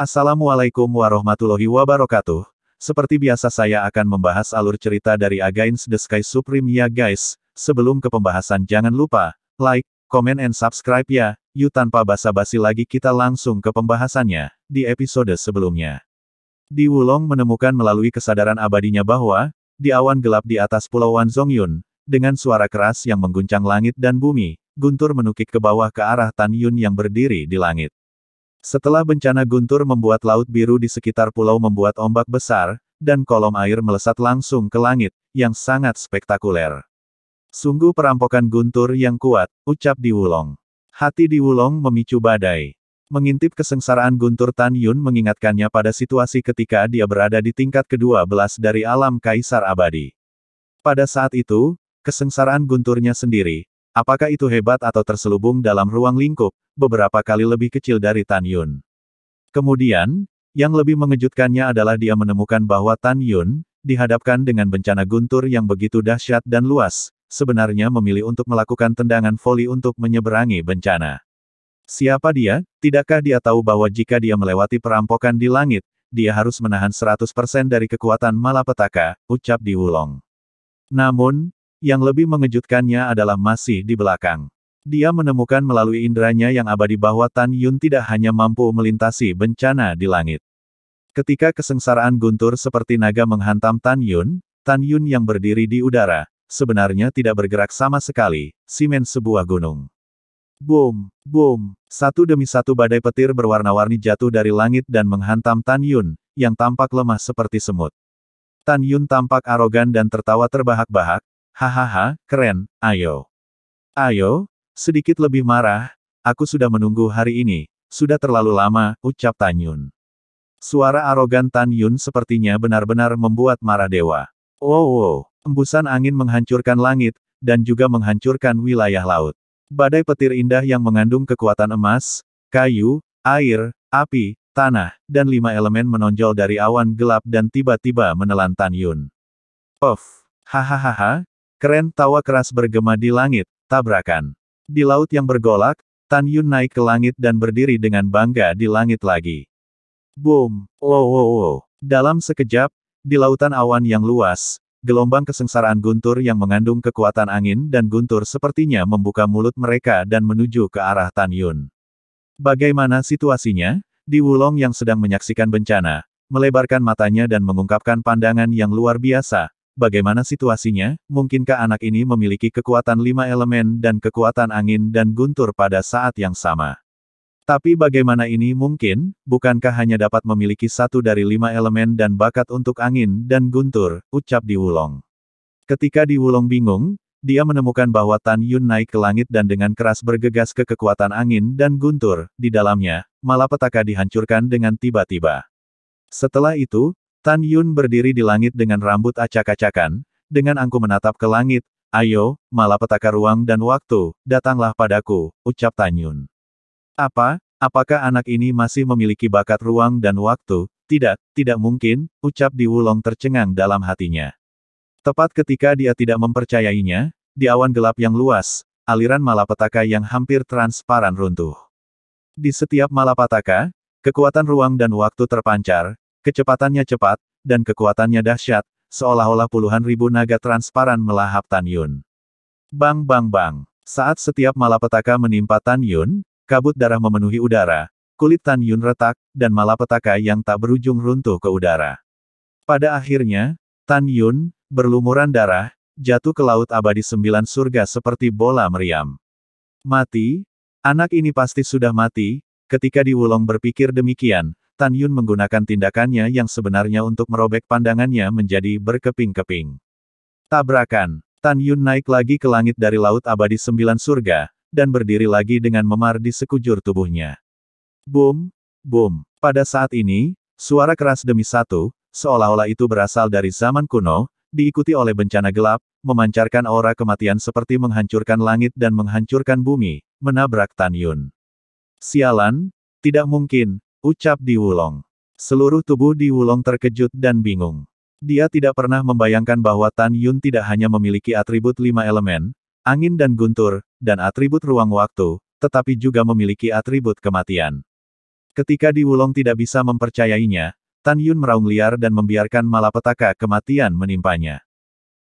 Assalamualaikum warahmatullahi wabarakatuh. Seperti biasa saya akan membahas alur cerita dari Against the Sky Supreme ya guys. Sebelum ke pembahasan jangan lupa, like, comment and subscribe ya. Yuk tanpa basa-basi lagi kita langsung ke pembahasannya, di episode sebelumnya. Di Wulong menemukan melalui kesadaran abadinya bahwa, di awan gelap di atas pulau Wan Zongyun, dengan suara keras yang mengguncang langit dan bumi, Guntur menukik ke bawah ke arah Tan Yun yang berdiri di langit. Setelah bencana guntur membuat laut biru di sekitar pulau membuat ombak besar, dan kolom air melesat langsung ke langit, yang sangat spektakuler. Sungguh perampokan guntur yang kuat, ucap di Wulong. Hati di Wulong memicu badai. Mengintip kesengsaraan Guntur Tan Yun mengingatkannya pada situasi ketika dia berada di tingkat kedua belas dari alam Kaisar Abadi. Pada saat itu, kesengsaraan Gunturnya sendiri, Apakah itu hebat atau terselubung dalam ruang lingkup, beberapa kali lebih kecil dari Tan Yun. Kemudian, yang lebih mengejutkannya adalah dia menemukan bahwa Tan Yun, dihadapkan dengan bencana guntur yang begitu dahsyat dan luas, sebenarnya memilih untuk melakukan tendangan voli untuk menyeberangi bencana. Siapa dia? Tidakkah dia tahu bahwa jika dia melewati perampokan di langit, dia harus menahan 100% dari kekuatan malapetaka, ucap Di Wulong. Namun, yang lebih mengejutkannya adalah masih di belakang. Dia menemukan melalui inderanya yang abadi bahwa Tan Yun tidak hanya mampu melintasi bencana di langit. Ketika kesengsaraan guntur seperti naga menghantam Tan Yun, Tan Yun yang berdiri di udara, sebenarnya tidak bergerak sama sekali, simen sebuah gunung. Boom, boom, satu demi satu badai petir berwarna-warni jatuh dari langit dan menghantam Tan Yun, yang tampak lemah seperti semut. Tan Yun tampak arogan dan tertawa terbahak-bahak, Hahaha, keren, ayo. Ayo, sedikit lebih marah, aku sudah menunggu hari ini, sudah terlalu lama, ucap Tan Yun. Suara arogan Tan Yun sepertinya benar-benar membuat marah dewa. Wow, oh, wow, oh. embusan angin menghancurkan langit, dan juga menghancurkan wilayah laut. Badai petir indah yang mengandung kekuatan emas, kayu, air, api, tanah, dan lima elemen menonjol dari awan gelap dan tiba-tiba menelan Tan Yun. Of, hahaha, Keren tawa keras bergema di langit, tabrakan. Di laut yang bergolak, Tan Yun naik ke langit dan berdiri dengan bangga di langit lagi. Boom, wow wow wow. Dalam sekejap, di lautan awan yang luas, gelombang kesengsaraan guntur yang mengandung kekuatan angin dan guntur sepertinya membuka mulut mereka dan menuju ke arah Tan Yun. Bagaimana situasinya? Di Wulong yang sedang menyaksikan bencana, melebarkan matanya dan mengungkapkan pandangan yang luar biasa, Bagaimana situasinya? Mungkinkah anak ini memiliki kekuatan lima elemen dan kekuatan angin dan guntur pada saat yang sama? Tapi bagaimana ini mungkin? Bukankah hanya dapat memiliki satu dari lima elemen dan bakat untuk angin dan guntur? Ucap di Wulong. Ketika di Wulong bingung, dia menemukan bahwa Tan Yun naik ke langit dan dengan keras bergegas ke kekuatan angin dan guntur, di dalamnya, malapetaka dihancurkan dengan tiba-tiba. Setelah itu, Tan Yun berdiri di langit dengan rambut acak-acakan, dengan angku menatap ke langit, ayo, malapetaka ruang dan waktu, datanglah padaku, ucap Tan Yun. Apa, apakah anak ini masih memiliki bakat ruang dan waktu? Tidak, tidak mungkin, ucap Di Wulong tercengang dalam hatinya. Tepat ketika dia tidak mempercayainya, di awan gelap yang luas, aliran malapetaka yang hampir transparan runtuh. Di setiap malapetaka, kekuatan ruang dan waktu terpancar, Kecepatannya cepat, dan kekuatannya dahsyat, seolah-olah puluhan ribu naga transparan melahap Tan Yun. Bang bang bang. Saat setiap malapetaka menimpa Tan Yun, kabut darah memenuhi udara, kulit Tan Yun retak, dan malapetaka yang tak berujung runtuh ke udara. Pada akhirnya, Tan Yun, berlumuran darah, jatuh ke laut abadi sembilan surga seperti bola meriam. Mati? Anak ini pasti sudah mati, ketika Diwulong berpikir demikian, Tan Yun menggunakan tindakannya yang sebenarnya untuk merobek pandangannya menjadi berkeping-keping. Tabrakan, Tan Yun naik lagi ke langit dari Laut Abadi Sembilan Surga, dan berdiri lagi dengan memar di sekujur tubuhnya. Boom, boom. Pada saat ini, suara keras demi satu, seolah-olah itu berasal dari zaman kuno, diikuti oleh bencana gelap, memancarkan aura kematian seperti menghancurkan langit dan menghancurkan bumi, menabrak Tan Yun. Sialan, tidak mungkin, Ucap Di Wulong. Seluruh tubuh Di Wulong terkejut dan bingung. Dia tidak pernah membayangkan bahwa Tan Yun tidak hanya memiliki atribut lima elemen, angin dan guntur, dan atribut ruang waktu, tetapi juga memiliki atribut kematian. Ketika Di Wulong tidak bisa mempercayainya, Tan Yun meraung liar dan membiarkan malapetaka kematian menimpanya.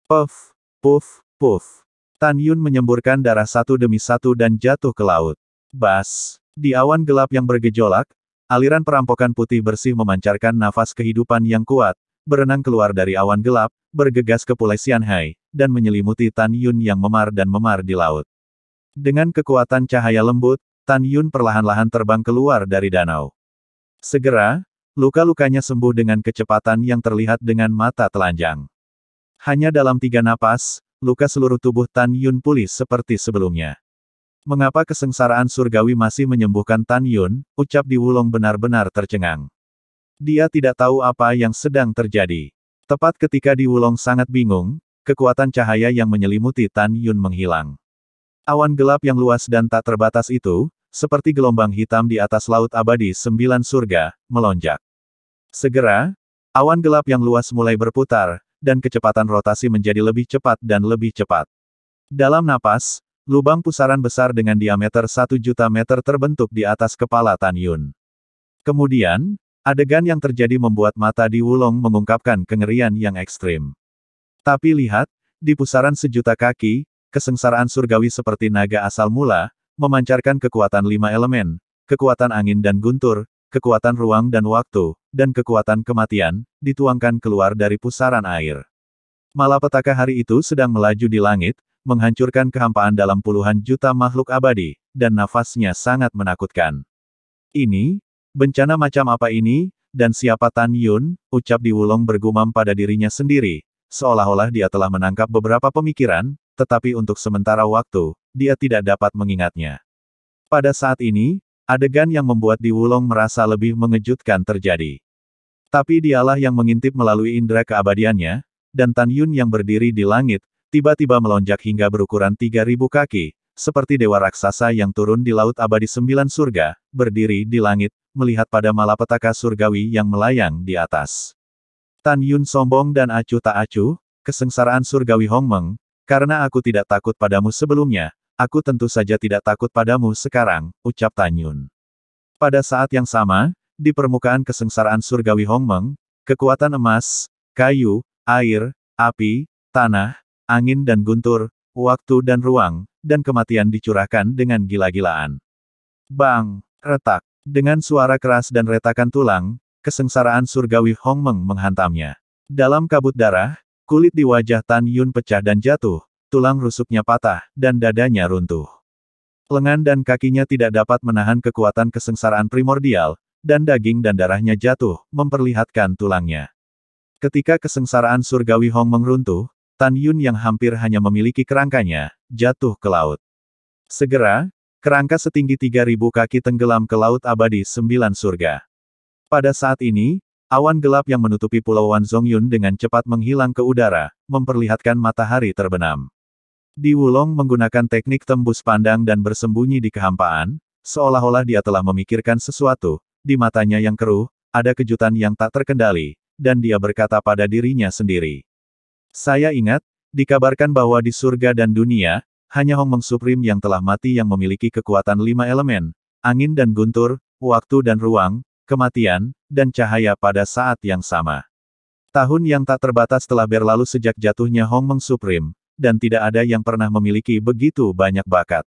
Puff, puff, puff. Tan Yun menyemburkan darah satu demi satu dan jatuh ke laut. Bas, di awan gelap yang bergejolak, Aliran perampokan putih bersih memancarkan nafas kehidupan yang kuat, berenang keluar dari awan gelap, bergegas ke Pulai Xianhai, dan menyelimuti Tan Yun yang memar dan memar di laut. Dengan kekuatan cahaya lembut, Tan Yun perlahan-lahan terbang keluar dari danau. Segera, luka-lukanya sembuh dengan kecepatan yang terlihat dengan mata telanjang. Hanya dalam tiga napas, luka seluruh tubuh Tan Yun pulih seperti sebelumnya. Mengapa kesengsaraan surgawi masih menyembuhkan Tan Yun? Ucap Di Wulong benar-benar tercengang. Dia tidak tahu apa yang sedang terjadi. Tepat ketika Di Wulong sangat bingung, kekuatan cahaya yang menyelimuti Tan Yun menghilang. Awan gelap yang luas dan tak terbatas itu, seperti gelombang hitam di atas laut abadi sembilan surga, melonjak. Segera, awan gelap yang luas mulai berputar, dan kecepatan rotasi menjadi lebih cepat dan lebih cepat. Dalam napas, Lubang pusaran besar dengan diameter 1 juta meter terbentuk di atas kepala Tan Yun. Kemudian, adegan yang terjadi membuat mata di Wulong mengungkapkan kengerian yang ekstrim. Tapi lihat, di pusaran sejuta kaki, kesengsaraan surgawi seperti naga asal mula, memancarkan kekuatan lima elemen, kekuatan angin dan guntur, kekuatan ruang dan waktu, dan kekuatan kematian, dituangkan keluar dari pusaran air. Malapetaka hari itu sedang melaju di langit, menghancurkan kehampaan dalam puluhan juta makhluk abadi, dan nafasnya sangat menakutkan. Ini, bencana macam apa ini, dan siapa Tan Yun, ucap di Wulong bergumam pada dirinya sendiri, seolah-olah dia telah menangkap beberapa pemikiran, tetapi untuk sementara waktu, dia tidak dapat mengingatnya. Pada saat ini, adegan yang membuat di Wulong merasa lebih mengejutkan terjadi. Tapi dialah yang mengintip melalui indera keabadiannya, dan Tan Yun yang berdiri di langit, tiba-tiba melonjak hingga berukuran 3.000 kaki, seperti dewa raksasa yang turun di Laut Abadi Sembilan Surga, berdiri di langit, melihat pada malapetaka surgawi yang melayang di atas. Tan Yun sombong dan acu tak acu, kesengsaraan surgawi Hong Meng, karena aku tidak takut padamu sebelumnya, aku tentu saja tidak takut padamu sekarang, ucap Tan Yun. Pada saat yang sama, di permukaan kesengsaraan surgawi Hong Meng, kekuatan emas, kayu, air, api, tanah, angin dan guntur, waktu dan ruang, dan kematian dicurahkan dengan gila-gilaan. Bang! Retak! Dengan suara keras dan retakan tulang, kesengsaraan surgawi Hong Meng menghantamnya. Dalam kabut darah, kulit di wajah Tan Yun pecah dan jatuh, tulang rusuknya patah, dan dadanya runtuh. Lengan dan kakinya tidak dapat menahan kekuatan kesengsaraan primordial, dan daging dan darahnya jatuh, memperlihatkan tulangnya. Ketika kesengsaraan surgawi Hong Meng runtuh. Tan Yun yang hampir hanya memiliki kerangkanya, jatuh ke laut. Segera, kerangka setinggi 3000 kaki tenggelam ke Laut Abadi Sembilan Surga. Pada saat ini, awan gelap yang menutupi Pulau Wan Zongyun dengan cepat menghilang ke udara, memperlihatkan matahari terbenam. Di Wulong menggunakan teknik tembus pandang dan bersembunyi di kehampaan, seolah-olah dia telah memikirkan sesuatu, di matanya yang keruh, ada kejutan yang tak terkendali, dan dia berkata pada dirinya sendiri. Saya ingat, dikabarkan bahwa di surga dan dunia, hanya Hong Meng Supreme yang telah mati yang memiliki kekuatan lima elemen, angin dan guntur, waktu dan ruang, kematian, dan cahaya pada saat yang sama. Tahun yang tak terbatas telah berlalu sejak jatuhnya Hong Meng Supreme, dan tidak ada yang pernah memiliki begitu banyak bakat.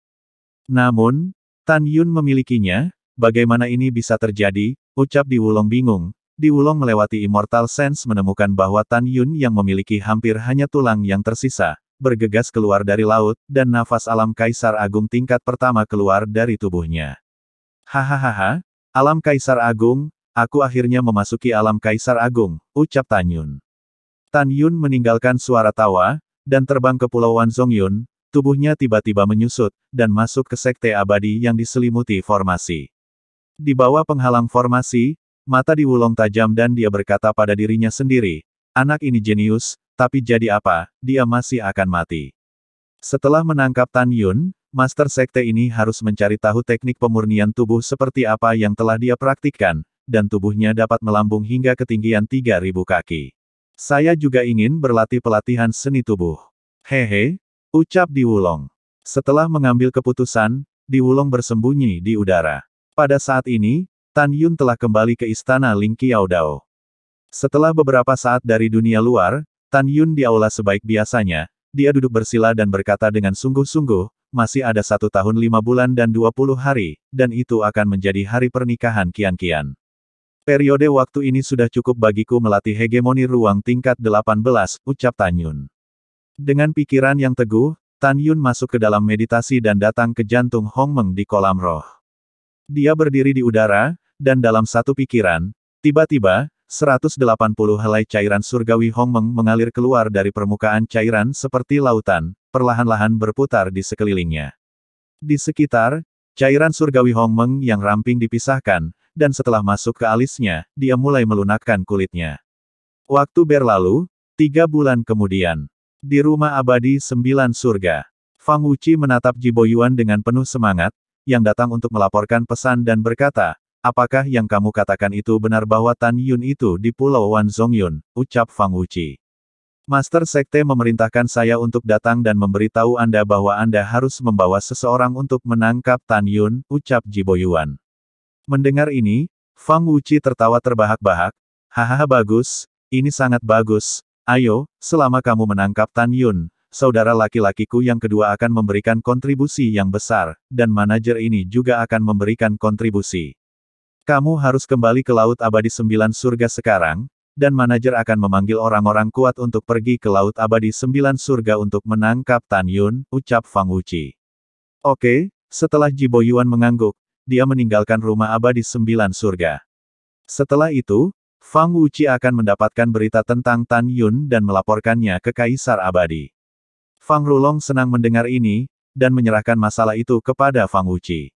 Namun, Tan Yun memilikinya, bagaimana ini bisa terjadi, ucap Di Wulong bingung, di Wulong melewati Immortal Sense menemukan bahwa Tan Yun yang memiliki hampir hanya tulang yang tersisa, bergegas keluar dari laut, dan nafas alam Kaisar Agung tingkat pertama keluar dari tubuhnya. Hahaha, alam Kaisar Agung, aku akhirnya memasuki alam Kaisar Agung, ucap Tan Yun. Tan Yun meninggalkan suara tawa, dan terbang ke Pulau Yun. tubuhnya tiba-tiba menyusut, dan masuk ke sekte abadi yang diselimuti formasi. Di bawah penghalang formasi, Mata di Wulong tajam dan dia berkata pada dirinya sendiri, anak ini jenius, tapi jadi apa, dia masih akan mati. Setelah menangkap Tan Yun, Master Sekte ini harus mencari tahu teknik pemurnian tubuh seperti apa yang telah dia praktikkan, dan tubuhnya dapat melambung hingga ketinggian 3.000 kaki. Saya juga ingin berlatih pelatihan seni tubuh. Hehe, ucap Di Wulong. Setelah mengambil keputusan, Di Wulong bersembunyi di udara. Pada saat ini, Tan Yun telah kembali ke istana Ling Qiaodao. Setelah beberapa saat dari dunia luar, Tan Yun di aula sebaik biasanya, dia duduk bersila dan berkata dengan sungguh-sungguh, masih ada satu tahun lima bulan dan dua puluh hari, dan itu akan menjadi hari pernikahan kian-kian. Periode waktu ini sudah cukup bagiku melatih hegemoni ruang tingkat 18, ucap Tan Yun. Dengan pikiran yang teguh, Tan Yun masuk ke dalam meditasi dan datang ke jantung Hong Meng di kolam roh. Dia berdiri di udara, dan dalam satu pikiran, tiba-tiba, 180 helai cairan surgawi Hong Meng mengalir keluar dari permukaan cairan seperti lautan, perlahan-lahan berputar di sekelilingnya. Di sekitar, cairan surgawi Hong Meng yang ramping dipisahkan, dan setelah masuk ke alisnya, dia mulai melunakkan kulitnya. Waktu berlalu, tiga bulan kemudian, di rumah abadi sembilan surga, Fang Wuci menatap Jibo Yuan dengan penuh semangat, yang datang untuk melaporkan pesan dan berkata, apakah yang kamu katakan itu benar bahwa Tan Yun itu di Pulau Wan Zong Yun? ucap Fang Wuci. Master Sekte memerintahkan saya untuk datang dan memberitahu Anda bahwa Anda harus membawa seseorang untuk menangkap Tan Yun, ucap Ji Yuan. Mendengar ini, Fang Wuci tertawa terbahak-bahak, hahaha bagus, ini sangat bagus, ayo, selama kamu menangkap Tan Yun, saudara laki-lakiku yang kedua akan memberikan kontribusi yang besar, dan manajer ini juga akan memberikan kontribusi. Kamu harus kembali ke Laut Abadi Sembilan Surga sekarang, dan manajer akan memanggil orang-orang kuat untuk pergi ke Laut Abadi Sembilan Surga untuk menangkap Tan Yun, ucap Fang Wuci. Oke, setelah Ji Boyuan mengangguk, dia meninggalkan rumah abadi Sembilan Surga. Setelah itu, Fang Wuci akan mendapatkan berita tentang Tan Yun dan melaporkannya ke Kaisar Abadi. Fang Rulong senang mendengar ini, dan menyerahkan masalah itu kepada Fang Wuci.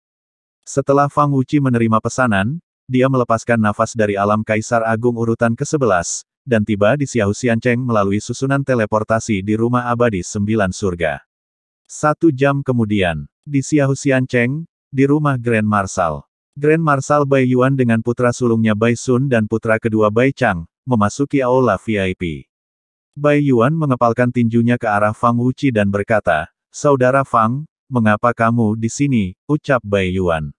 Setelah Fang Wuci menerima pesanan, dia melepaskan nafas dari alam Kaisar Agung urutan ke-11, dan tiba di Xiao Xiancheng melalui susunan teleportasi di rumah abadi sembilan surga. Satu jam kemudian, di Xiao Xiancheng, di rumah Grand Marshal. Grand Marshal Bai Yuan dengan putra sulungnya Bai Sun dan putra kedua Bai Chang, memasuki aula VIP. Bai Yuan mengepalkan tinjunya ke arah Fang Wuci dan berkata, Saudara Fang, mengapa kamu di sini, ucap Bai Yuan.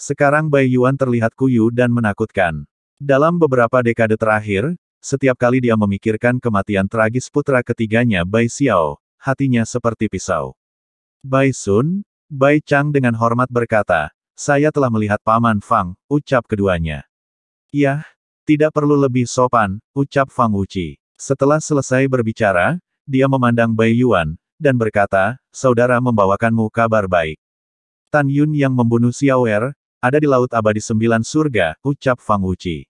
Sekarang Bai Yuan terlihat kuyu dan menakutkan. Dalam beberapa dekade terakhir, setiap kali dia memikirkan kematian tragis putra ketiganya Bai Xiao, hatinya seperti pisau. Bai Sun, Bai Chang dengan hormat berkata, saya telah melihat Paman Fang, ucap keduanya. Yah, tidak perlu lebih sopan, ucap Fang Wuci. Setelah selesai berbicara, dia memandang Bai Yuan, dan berkata, saudara membawakanmu kabar baik. Tan Yun yang membunuh Xiao Er, ada di Laut Abadi Sembilan Surga, ucap Fang Wuchi.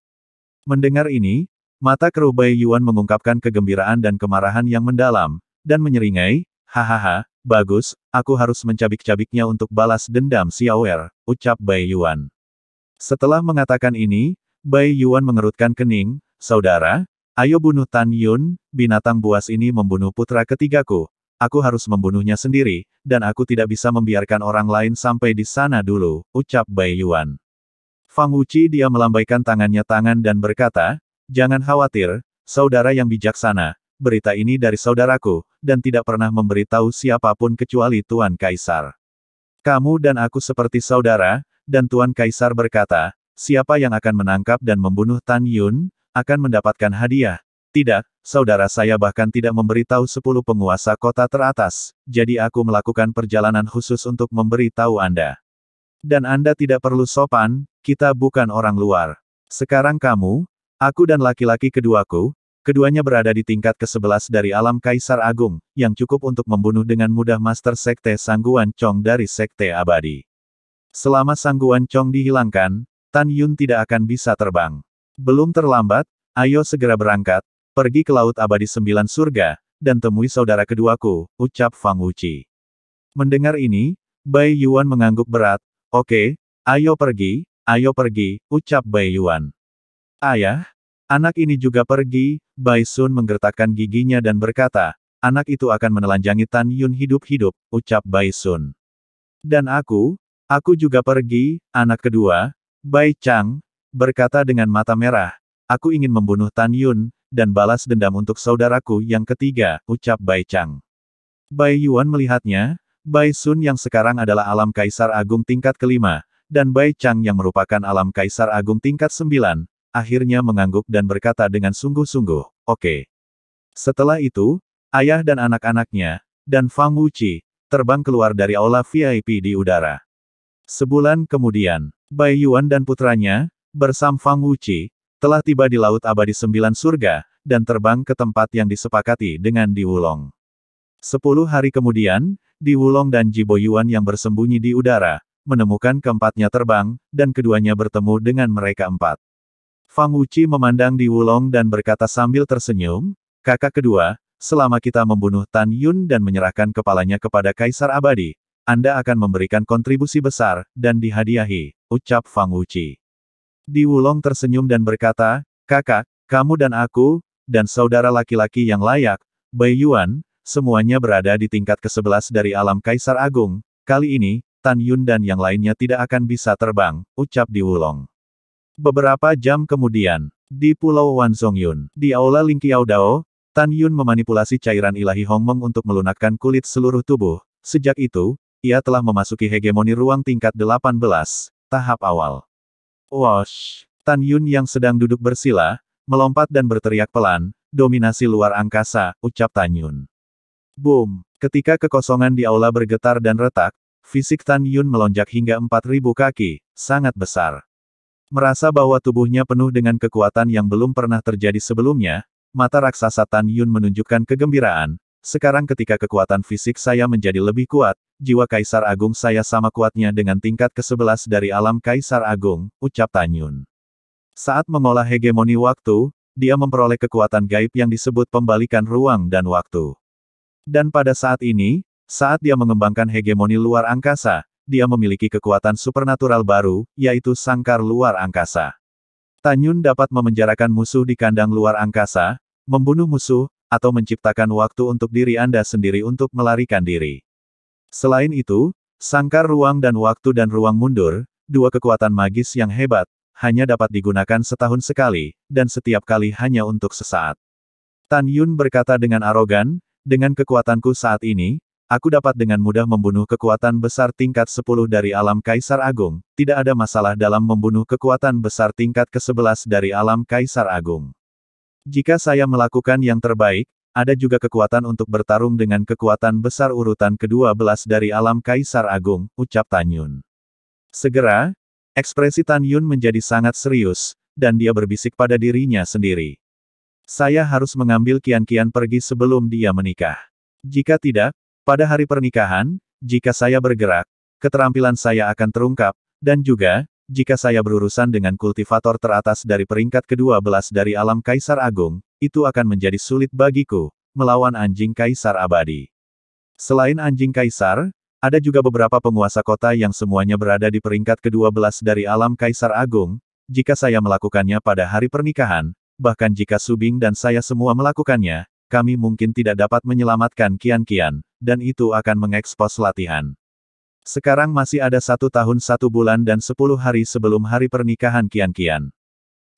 Mendengar ini, mata kru Bai Yuan mengungkapkan kegembiraan dan kemarahan yang mendalam, dan menyeringai, hahaha, bagus, aku harus mencabik-cabiknya untuk balas dendam Xiao Er, ucap Bai Yuan. Setelah mengatakan ini, Bai Yuan mengerutkan kening, saudara, Ayo bunuh Tan Yun, binatang buas ini membunuh putra ketigaku. Aku harus membunuhnya sendiri, dan aku tidak bisa membiarkan orang lain sampai di sana dulu, ucap Bai Yuan. Fang Wuchi dia melambaikan tangannya tangan dan berkata, Jangan khawatir, saudara yang bijaksana, berita ini dari saudaraku, dan tidak pernah memberitahu siapapun kecuali Tuan Kaisar. Kamu dan aku seperti saudara, dan Tuan Kaisar berkata, siapa yang akan menangkap dan membunuh Tan Yun, akan mendapatkan hadiah. Tidak, saudara saya bahkan tidak memberitahu sepuluh penguasa kota teratas, jadi aku melakukan perjalanan khusus untuk memberitahu Anda. Dan Anda tidak perlu sopan, kita bukan orang luar. Sekarang kamu, aku dan laki-laki keduaku, keduanya berada di tingkat ke-11 dari alam Kaisar Agung, yang cukup untuk membunuh dengan mudah Master Sekte Sangguan Chong dari Sekte Abadi. Selama Sangguan Chong dihilangkan, Tan Yun tidak akan bisa terbang. Belum terlambat, ayo segera berangkat, pergi ke Laut Abadi Sembilan Surga, dan temui saudara keduaku, ucap Fang Wuci. Mendengar ini, Bai Yuan mengangguk berat, oke, okay, ayo pergi, ayo pergi, ucap Bai Yuan. Ayah, anak ini juga pergi, Bai Sun menggertakkan giginya dan berkata, anak itu akan menelanjangi Tan Yun hidup-hidup, ucap Bai Sun. Dan aku, aku juga pergi, anak kedua, Bai Chang, berkata dengan mata merah, aku ingin membunuh Tan Yun, dan balas dendam untuk saudaraku yang ketiga, ucap Bai Chang. Bai Yuan melihatnya, Bai Sun yang sekarang adalah alam kaisar agung tingkat kelima, dan Bai Chang yang merupakan alam kaisar agung tingkat sembilan, akhirnya mengangguk dan berkata dengan sungguh-sungguh, oke. Okay. Setelah itu, ayah dan anak-anaknya, dan Fang Wuchi terbang keluar dari aula VIP di udara. Sebulan kemudian, Bai Yuan dan putranya, Bersam Fang Wuchi telah tiba di Laut Abadi Sembilan Surga, dan terbang ke tempat yang disepakati dengan Di Wulong. Sepuluh hari kemudian, Di Wulong dan Jibo Yuan yang bersembunyi di udara, menemukan keempatnya terbang, dan keduanya bertemu dengan mereka empat. Fang Wuchi memandang Di Wulong dan berkata sambil tersenyum, kakak kedua, selama kita membunuh Tan Yun dan menyerahkan kepalanya kepada Kaisar Abadi, Anda akan memberikan kontribusi besar, dan dihadiahi, ucap Fang Wuchi. Di Wulong tersenyum dan berkata, kakak, kamu dan aku, dan saudara laki-laki yang layak, Bai Yuan, semuanya berada di tingkat ke-11 dari alam Kaisar Agung, kali ini, Tan Yun dan yang lainnya tidak akan bisa terbang, ucap di Wulong. Beberapa jam kemudian, di Pulau Wan Yun, di Aula Lingqiao Dao, Tan Yun memanipulasi cairan ilahi Hong Hongmeng untuk melunakkan kulit seluruh tubuh. Sejak itu, ia telah memasuki hegemoni ruang tingkat 18, tahap awal. Wash! Tan Yun yang sedang duduk bersila, melompat dan berteriak pelan, dominasi luar angkasa, ucap Tan Yun. Boom! Ketika kekosongan di aula bergetar dan retak, fisik Tan Yun melonjak hingga 4.000 kaki, sangat besar. Merasa bahwa tubuhnya penuh dengan kekuatan yang belum pernah terjadi sebelumnya, mata raksasa Tan Yun menunjukkan kegembiraan, sekarang ketika kekuatan fisik saya menjadi lebih kuat, jiwa Kaisar Agung saya sama kuatnya dengan tingkat ke-11 dari alam Kaisar Agung, ucap Tanyun. Saat mengolah hegemoni waktu, dia memperoleh kekuatan gaib yang disebut pembalikan ruang dan waktu. Dan pada saat ini, saat dia mengembangkan hegemoni luar angkasa, dia memiliki kekuatan supernatural baru, yaitu sangkar luar angkasa. Tanyun dapat memenjarakan musuh di kandang luar angkasa, membunuh musuh, atau menciptakan waktu untuk diri Anda sendiri untuk melarikan diri. Selain itu, sangkar ruang dan waktu dan ruang mundur, dua kekuatan magis yang hebat, hanya dapat digunakan setahun sekali, dan setiap kali hanya untuk sesaat. Tan Yun berkata dengan arogan, dengan kekuatanku saat ini, aku dapat dengan mudah membunuh kekuatan besar tingkat 10 dari alam Kaisar Agung, tidak ada masalah dalam membunuh kekuatan besar tingkat ke-11 dari alam Kaisar Agung. Jika saya melakukan yang terbaik, ada juga kekuatan untuk bertarung dengan kekuatan besar urutan kedua belas dari alam Kaisar Agung, ucap Tan Yun. Segera, ekspresi Tan Yun menjadi sangat serius, dan dia berbisik pada dirinya sendiri. Saya harus mengambil kian-kian pergi sebelum dia menikah. Jika tidak, pada hari pernikahan, jika saya bergerak, keterampilan saya akan terungkap, dan juga, jika saya berurusan dengan kultivator teratas dari peringkat ke-12 dari alam Kaisar Agung, itu akan menjadi sulit bagiku, melawan anjing Kaisar abadi. Selain anjing Kaisar, ada juga beberapa penguasa kota yang semuanya berada di peringkat ke-12 dari alam Kaisar Agung, jika saya melakukannya pada hari pernikahan, bahkan jika Subing dan saya semua melakukannya, kami mungkin tidak dapat menyelamatkan kian-kian, dan itu akan mengekspos latihan. Sekarang masih ada satu tahun satu bulan dan sepuluh hari sebelum hari pernikahan Kian-Kian.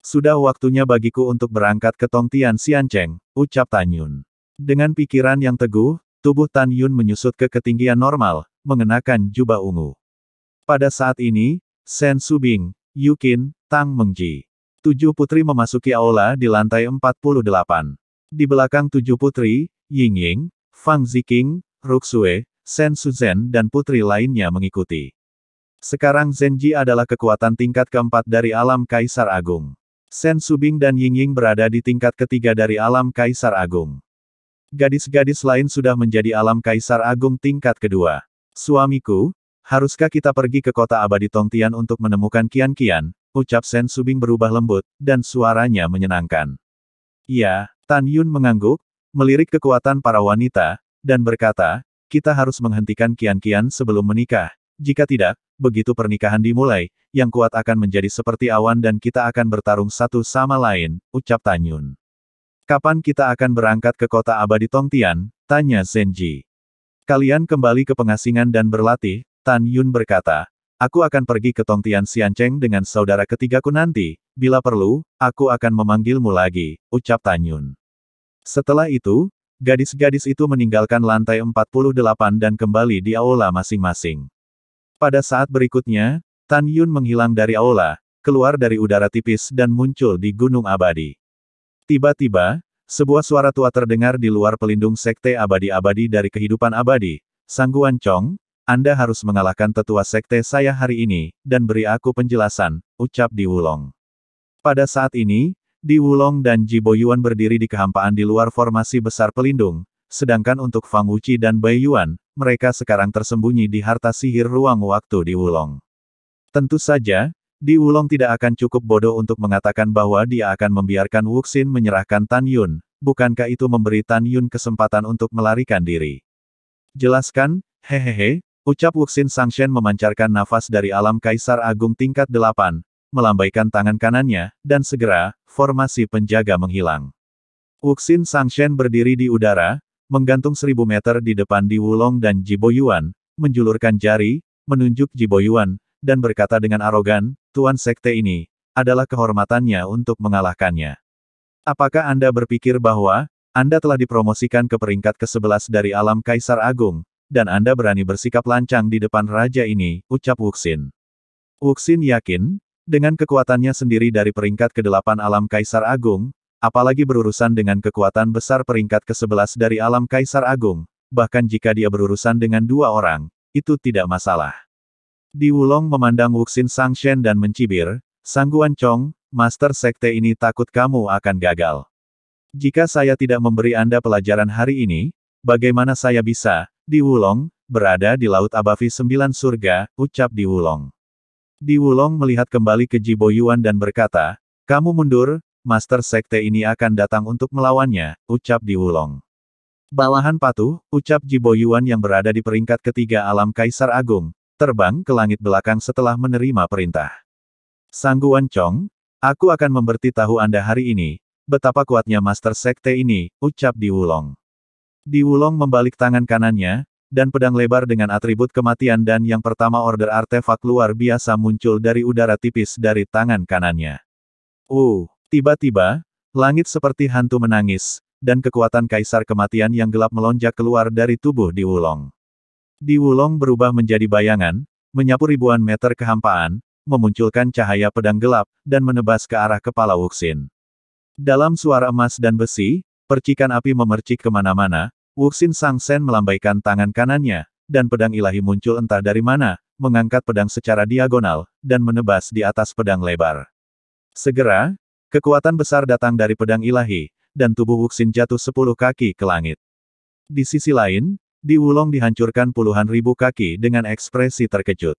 Sudah waktunya bagiku untuk berangkat ke Tongtian Xiancheng, ucap Tan Yun. Dengan pikiran yang teguh, tubuh Tan Yun menyusut ke ketinggian normal, mengenakan jubah ungu. Pada saat ini, Shen Subing, Yukin, Tang Mengji. Tujuh putri memasuki aula di lantai 48. Di belakang tujuh putri, Ying Ying, Fang Ziqing, Ruxue, Shen Suzhen dan putri lainnya mengikuti. Sekarang Zenji adalah kekuatan tingkat keempat dari alam Kaisar Agung. Shen Subing dan Yingying berada di tingkat ketiga dari alam Kaisar Agung. Gadis-gadis lain sudah menjadi alam Kaisar Agung tingkat kedua. Suamiku, haruskah kita pergi ke kota abadi Tongtian untuk menemukan Kian-Kian? Ucap Shen Subing berubah lembut, dan suaranya menyenangkan. Ya, Tan Yun mengangguk, melirik kekuatan para wanita, dan berkata, kita harus menghentikan kian-kian sebelum menikah. Jika tidak, begitu pernikahan dimulai, yang kuat akan menjadi seperti awan dan kita akan bertarung satu sama lain, ucap Tanyun. Kapan kita akan berangkat ke kota abadi Tongtian? Tanya Zenji. Kalian kembali ke pengasingan dan berlatih, Tan Yun berkata. Aku akan pergi ke Tongtian Sianceng dengan saudara ketigaku nanti, bila perlu, aku akan memanggilmu lagi, ucap Tan Yun. Setelah itu, Gadis-gadis itu meninggalkan lantai 48 dan kembali di aula masing-masing. Pada saat berikutnya, Tan Yun menghilang dari aula, keluar dari udara tipis dan muncul di Gunung Abadi. Tiba-tiba, sebuah suara tua terdengar di luar pelindung sekte abadi-abadi dari kehidupan abadi, Sangguan Chong, Anda harus mengalahkan tetua sekte saya hari ini, dan beri aku penjelasan, ucap Di Wulong. Pada saat ini, di Wulong dan Ji Yuan berdiri di kehampaan di luar formasi besar pelindung, sedangkan untuk Fang Wuchi dan Bai Yuan, mereka sekarang tersembunyi di harta sihir ruang waktu di Wulong. Tentu saja, di Wulong tidak akan cukup bodoh untuk mengatakan bahwa dia akan membiarkan Wuxin menyerahkan Tan Yun, bukankah itu memberi Tan Yun kesempatan untuk melarikan diri? Jelaskan, hehehe, ucap Wuxin Sangshen memancarkan nafas dari alam Kaisar Agung tingkat 8, melambaikan tangan kanannya, dan segera, formasi penjaga menghilang. Wuxin Sangshen berdiri di udara, menggantung seribu meter di depan Di Wulong dan Jiboyuan, menjulurkan jari, menunjuk Jiboyuan, dan berkata dengan arogan, Tuan Sekte ini, adalah kehormatannya untuk mengalahkannya. Apakah Anda berpikir bahwa, Anda telah dipromosikan ke peringkat ke-11 dari alam Kaisar Agung, dan Anda berani bersikap lancang di depan raja ini, ucap Wuxin. Wuxin yakin, dengan kekuatannya sendiri dari peringkat ke-8 alam Kaisar Agung, apalagi berurusan dengan kekuatan besar peringkat ke-11 dari alam Kaisar Agung, bahkan jika dia berurusan dengan dua orang, itu tidak masalah. Di Wulong memandang Wuxin Sang Shen dan mencibir, Sangguan Chong, Master Sekte ini takut kamu akan gagal. Jika saya tidak memberi Anda pelajaran hari ini, bagaimana saya bisa, di Wulong, berada di Laut Abafi Sembilan Surga, ucap di Wulong. Di Wulong melihat kembali ke Jibo Yuan dan berkata, kamu mundur, Master Sekte ini akan datang untuk melawannya, ucap Di Wulong. Bawahan patuh, ucap Jibo Yuan yang berada di peringkat ketiga alam Kaisar Agung, terbang ke langit belakang setelah menerima perintah. Sangguan Chong, aku akan memberitahu Anda hari ini, betapa kuatnya Master Sekte ini, ucap Di Wulong. Di Wulong membalik tangan kanannya, dan pedang lebar dengan atribut kematian dan yang pertama order artefak luar biasa muncul dari udara tipis dari tangan kanannya. Uh, tiba-tiba, langit seperti hantu menangis, dan kekuatan kaisar kematian yang gelap melonjak keluar dari tubuh di Wulong. Di Wulong berubah menjadi bayangan, menyapu ribuan meter kehampaan, memunculkan cahaya pedang gelap, dan menebas ke arah kepala Wuxin. Dalam suara emas dan besi, percikan api memercik kemana-mana, Wuxin Sen melambaikan tangan kanannya, dan pedang ilahi muncul entah dari mana, mengangkat pedang secara diagonal, dan menebas di atas pedang lebar. Segera, kekuatan besar datang dari pedang ilahi, dan tubuh Wuxin jatuh sepuluh kaki ke langit. Di sisi lain, Di Wulong dihancurkan puluhan ribu kaki dengan ekspresi terkejut.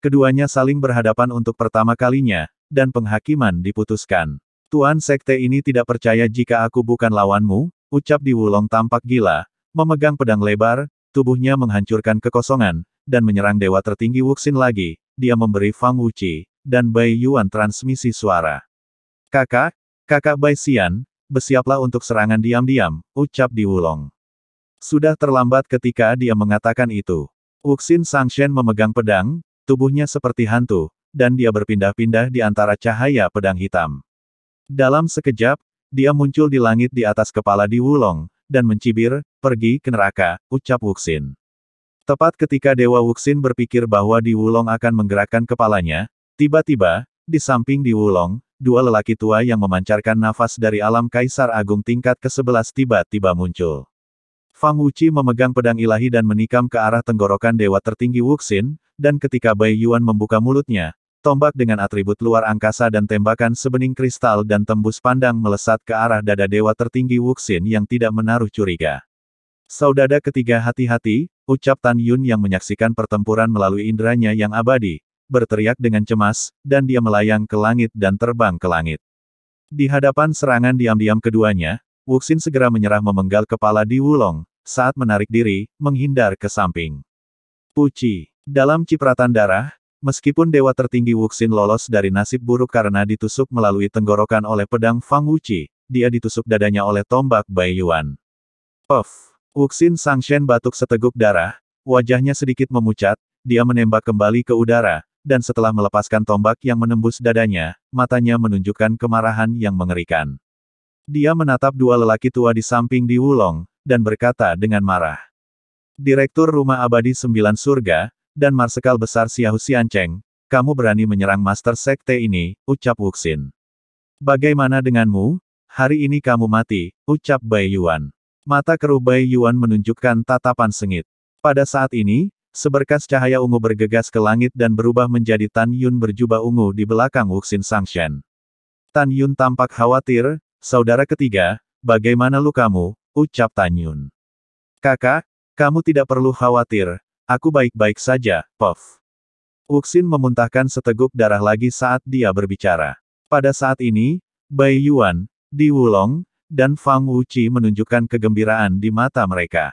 Keduanya saling berhadapan untuk pertama kalinya, dan penghakiman diputuskan. Tuan Sekte ini tidak percaya jika aku bukan lawanmu, ucap Di Wulong tampak gila, memegang pedang lebar, tubuhnya menghancurkan kekosongan, dan menyerang dewa tertinggi Wuxin lagi, dia memberi Fang Wuchi dan Bai Yuan transmisi suara. Kakak, kakak Bai Xian, bersiaplah untuk serangan diam-diam, ucap Di Wulong. Sudah terlambat ketika dia mengatakan itu. Wuxin Shen memegang pedang, tubuhnya seperti hantu, dan dia berpindah-pindah di antara cahaya pedang hitam. Dalam sekejap, dia muncul di langit di atas kepala di Wulong, dan mencibir, pergi ke neraka, ucap Wuxin. Tepat ketika Dewa Wuxin berpikir bahwa Di Wulong akan menggerakkan kepalanya, tiba-tiba, di samping Di Wulong, dua lelaki tua yang memancarkan nafas dari alam Kaisar Agung tingkat ke-11 tiba-tiba muncul. Fang Wuchi memegang pedang ilahi dan menikam ke arah tenggorokan Dewa Tertinggi Wuxin, dan ketika Bai Yuan membuka mulutnya, Tombak dengan atribut luar angkasa dan tembakan sebening kristal dan tembus pandang melesat ke arah dada dewa tertinggi Wuxin yang tidak menaruh curiga. Saudada ketiga hati-hati, ucap Tan Yun yang menyaksikan pertempuran melalui inderanya yang abadi, berteriak dengan cemas, dan dia melayang ke langit dan terbang ke langit. Di hadapan serangan diam-diam keduanya, Wuxin segera menyerah memenggal kepala di Wulong, saat menarik diri, menghindar ke samping. Puci. Dalam cipratan darah, Meskipun dewa tertinggi Wuxin lolos dari nasib buruk karena ditusuk melalui tenggorokan oleh pedang Fang Wuchi, dia ditusuk dadanya oleh tombak Bai Yuan. Of, Wuxin Shen batuk seteguk darah, wajahnya sedikit memucat, dia menembak kembali ke udara, dan setelah melepaskan tombak yang menembus dadanya, matanya menunjukkan kemarahan yang mengerikan. Dia menatap dua lelaki tua di samping di Wulong, dan berkata dengan marah. Direktur Rumah Abadi Sembilan Surga, dan Marsekal Besar Xiahu Xiancheng, kamu berani menyerang Master Sekte ini, ucap Wuxin. Bagaimana denganmu? Hari ini kamu mati, ucap Bai Yuan. Mata keruh Bai Yuan menunjukkan tatapan sengit. Pada saat ini, seberkas cahaya ungu bergegas ke langit dan berubah menjadi Tan Yun berjubah ungu di belakang Wuxin Sangshen. Tan Yun tampak khawatir, saudara ketiga, bagaimana kamu? ucap Tan Yun. Kakak, kamu tidak perlu khawatir, Aku baik-baik saja, Puff. Wuxin memuntahkan seteguk darah lagi saat dia berbicara. Pada saat ini, Bai Yuan, Di Wulong, dan Fang Wuqi menunjukkan kegembiraan di mata mereka.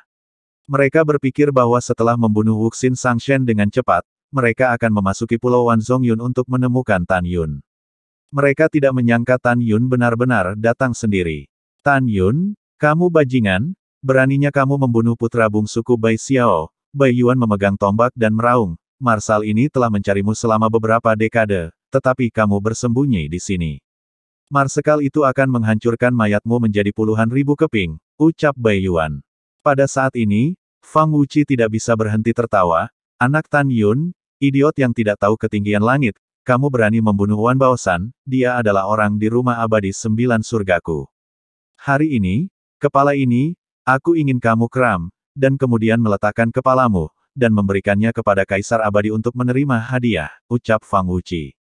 Mereka berpikir bahwa setelah membunuh Wuxin Sang Shen dengan cepat, mereka akan memasuki Pulau Yun untuk menemukan Tan Yun. Mereka tidak menyangka Tan Yun benar-benar datang sendiri. Tan Yun, kamu bajingan, beraninya kamu membunuh putra bungsuku Bai Xiao, Bai Yuan memegang tombak dan meraung, Marsal ini telah mencarimu selama beberapa dekade, tetapi kamu bersembunyi di sini. Marsekal itu akan menghancurkan mayatmu menjadi puluhan ribu keping, ucap Bai Yuan. Pada saat ini, Fang Wuchi tidak bisa berhenti tertawa, anak Tan Yun, idiot yang tidak tahu ketinggian langit, kamu berani membunuh Wan Baosan, dia adalah orang di rumah abadi sembilan surgaku. Hari ini, kepala ini, aku ingin kamu kram, dan kemudian meletakkan kepalamu, dan memberikannya kepada Kaisar Abadi untuk menerima hadiah, ucap Fang Wuci.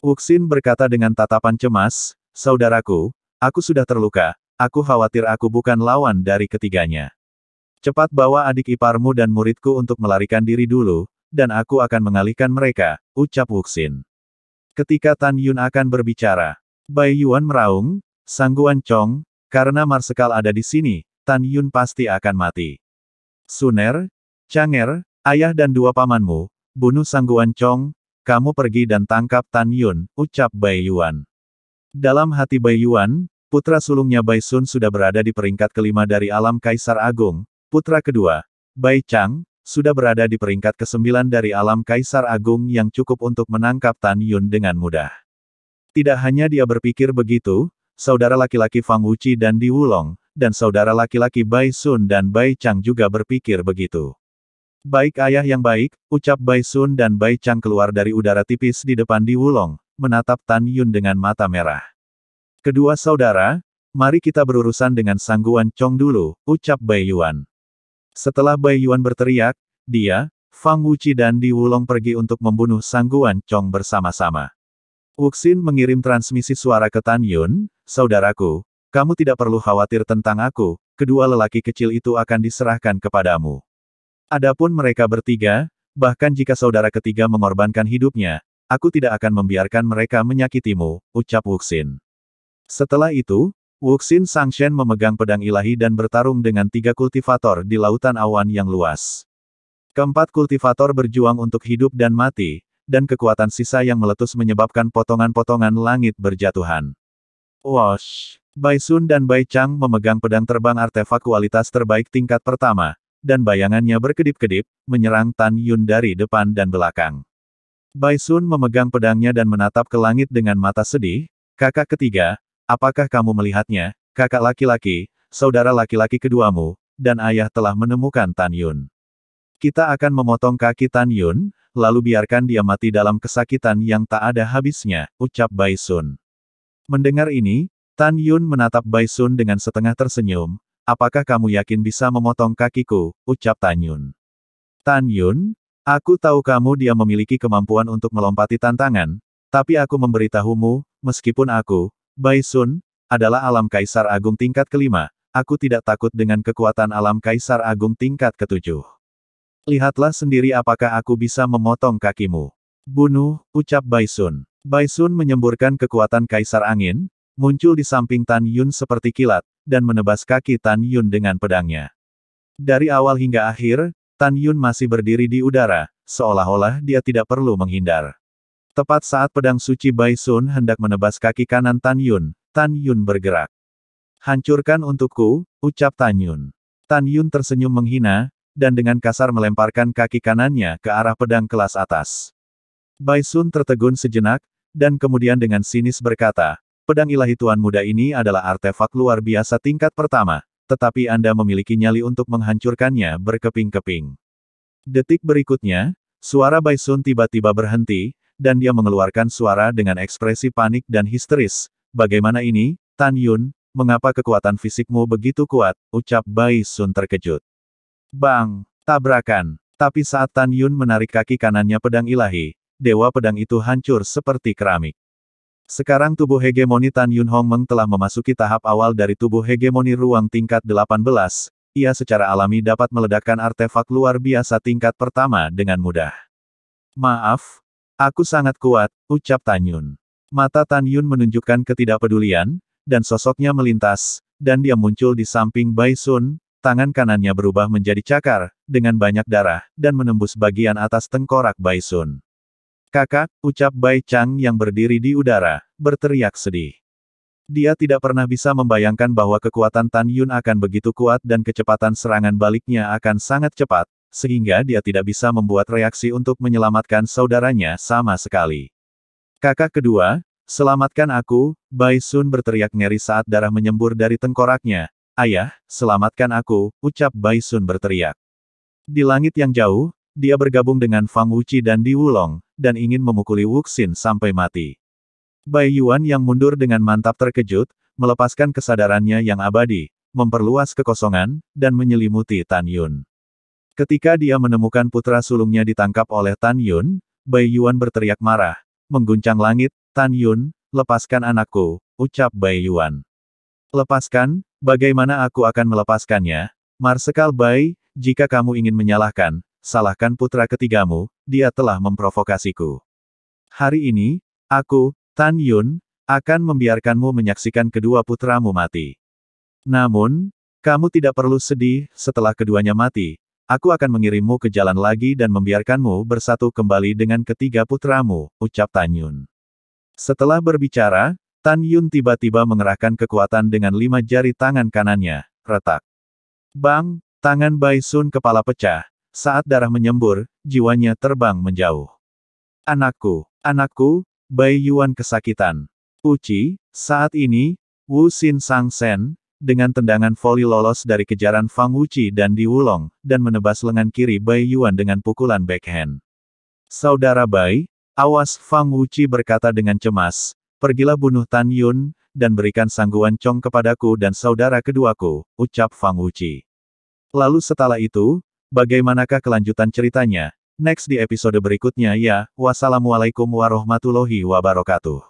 Wuxin berkata dengan tatapan cemas, Saudaraku, aku sudah terluka, aku khawatir aku bukan lawan dari ketiganya. Cepat bawa adik iparmu dan muridku untuk melarikan diri dulu, dan aku akan mengalihkan mereka, ucap Wuxin. Ketika Tan Yun akan berbicara, Bai Yuan meraung, Sangguan Chong, karena Marsekal ada di sini, Tan Yun pasti akan mati. Suner, Changer, ayah dan dua pamanmu, bunuh Sangguan Chong, kamu pergi dan tangkap Tan Yun, ucap Bai Yuan. Dalam hati Bai Yuan, putra sulungnya Bai Sun sudah berada di peringkat kelima dari alam Kaisar Agung, putra kedua, Bai Chang, sudah berada di peringkat kesembilan dari alam Kaisar Agung yang cukup untuk menangkap Tan Yun dengan mudah. Tidak hanya dia berpikir begitu, saudara laki-laki Fang Wuci dan Di Wulong, dan saudara laki-laki Bai Sun dan Bai Chang juga berpikir begitu. Baik ayah yang baik, ucap Bai Sun dan Bai Chang keluar dari udara tipis di depan Di Wulong, menatap Tan Yun dengan mata merah. Kedua saudara, mari kita berurusan dengan sangguan Chong dulu, ucap Bai Yuan. Setelah Bai Yuan berteriak, dia, Fang Wuci dan Di Wulong pergi untuk membunuh sangguan Chong bersama-sama. Wuxin mengirim transmisi suara ke Tan Yun, saudaraku, kamu tidak perlu khawatir tentang aku, kedua lelaki kecil itu akan diserahkan kepadamu. Adapun mereka bertiga, bahkan jika saudara ketiga mengorbankan hidupnya, aku tidak akan membiarkan mereka menyakitimu, ucap Wuxin. Setelah itu, Wuxin Sangshen memegang pedang ilahi dan bertarung dengan tiga kultivator di lautan awan yang luas. Keempat kultivator berjuang untuk hidup dan mati, dan kekuatan sisa yang meletus menyebabkan potongan-potongan langit berjatuhan. Wash! Bai Sun dan Bai Chang memegang pedang terbang artefak kualitas terbaik tingkat pertama, dan bayangannya berkedip-kedip, menyerang Tan Yun dari depan dan belakang. Bai Sun memegang pedangnya dan menatap ke langit dengan mata sedih, kakak ketiga, apakah kamu melihatnya, kakak laki-laki, saudara laki-laki keduamu, dan ayah telah menemukan Tan Yun. Kita akan memotong kaki Tan Yun, lalu biarkan dia mati dalam kesakitan yang tak ada habisnya, ucap Bai Sun. Mendengar ini, Tan Yun menatap Bai Sun dengan setengah tersenyum, apakah kamu yakin bisa memotong kakiku, ucap Tan Yun. Tan Yun, aku tahu kamu dia memiliki kemampuan untuk melompati tantangan, tapi aku memberitahumu, meskipun aku, Bai Sun, adalah alam kaisar agung tingkat kelima, aku tidak takut dengan kekuatan alam kaisar agung tingkat ketujuh. Lihatlah sendiri apakah aku bisa memotong kakimu. Bunuh, ucap Bai Sun. Bai Sun menyemburkan kekuatan kaisar angin, muncul di samping Tan Yun seperti kilat, dan menebas kaki Tan Yun dengan pedangnya. Dari awal hingga akhir, Tan Yun masih berdiri di udara, seolah-olah dia tidak perlu menghindar. Tepat saat pedang suci Bai Sun hendak menebas kaki kanan Tan Yun, Tan Yun bergerak. Hancurkan untukku, ucap Tan Yun. Tan Yun tersenyum menghina, dan dengan kasar melemparkan kaki kanannya ke arah pedang kelas atas. Bai Sun tertegun sejenak, dan kemudian dengan sinis berkata, Pedang ilahi Tuan Muda ini adalah artefak luar biasa tingkat pertama, tetapi Anda memiliki nyali untuk menghancurkannya berkeping-keping. Detik berikutnya, suara Sun tiba-tiba berhenti, dan dia mengeluarkan suara dengan ekspresi panik dan histeris. Bagaimana ini, Tan Yun, mengapa kekuatan fisikmu begitu kuat, ucap Sun terkejut. Bang, tabrakan. Tapi saat Tan Yun menarik kaki kanannya pedang ilahi, dewa pedang itu hancur seperti keramik. Sekarang tubuh hegemoni Tan Yun Hong Meng telah memasuki tahap awal dari tubuh hegemoni ruang tingkat 18, ia secara alami dapat meledakkan artefak luar biasa tingkat pertama dengan mudah. Maaf, aku sangat kuat, ucap Tan Yun. Mata Tan Yun menunjukkan ketidakpedulian, dan sosoknya melintas, dan dia muncul di samping Bai Sun, tangan kanannya berubah menjadi cakar, dengan banyak darah, dan menembus bagian atas tengkorak Bai Sun. Kakak, ucap Bai Chang yang berdiri di udara, berteriak sedih. Dia tidak pernah bisa membayangkan bahwa kekuatan Tan Yun akan begitu kuat dan kecepatan serangan baliknya akan sangat cepat, sehingga dia tidak bisa membuat reaksi untuk menyelamatkan saudaranya sama sekali. Kakak kedua, selamatkan aku, Bai Sun berteriak ngeri saat darah menyembur dari tengkoraknya. Ayah, selamatkan aku, ucap Bai Sun berteriak. Di langit yang jauh, dia bergabung dengan Fang Wuci dan Di Wulong, dan ingin memukuli Wuxin sampai mati. Bai Yuan yang mundur dengan mantap terkejut, melepaskan kesadarannya yang abadi, memperluas kekosongan, dan menyelimuti Tan Yun. Ketika dia menemukan putra sulungnya ditangkap oleh Tan Yun, Bai Yuan berteriak marah, mengguncang langit, Tan Yun, lepaskan anakku, ucap Bai Yuan. Lepaskan, bagaimana aku akan melepaskannya? Marsekal Bai, jika kamu ingin menyalahkan, salahkan putra ketigamu, dia telah memprovokasiku. Hari ini, aku, Tan Yun, akan membiarkanmu menyaksikan kedua putramu mati. Namun, kamu tidak perlu sedih, setelah keduanya mati, aku akan mengirimmu ke jalan lagi dan membiarkanmu bersatu kembali dengan ketiga putramu, ucap Tan Yun. Setelah berbicara, Tan Yun tiba-tiba mengerahkan kekuatan dengan lima jari tangan kanannya, retak. Bang, tangan Bai Sun kepala pecah, saat darah menyembur, jiwanya terbang menjauh. Anakku, anakku, Bai Yuan kesakitan. Uci, saat ini, Wu Xin Sang Sen, dengan tendangan voli lolos dari kejaran Fang Uci dan Di Wulong, dan menebas lengan kiri Bai Yuan dengan pukulan backhand. Saudara Bai, awas Fang Uci berkata dengan cemas, pergilah bunuh Tan Yun, dan berikan sangguan cong kepadaku dan saudara keduaku, ucap Fang Uci. Lalu setelah itu, Bagaimanakah kelanjutan ceritanya? Next di episode berikutnya ya, wassalamualaikum warahmatullahi wabarakatuh.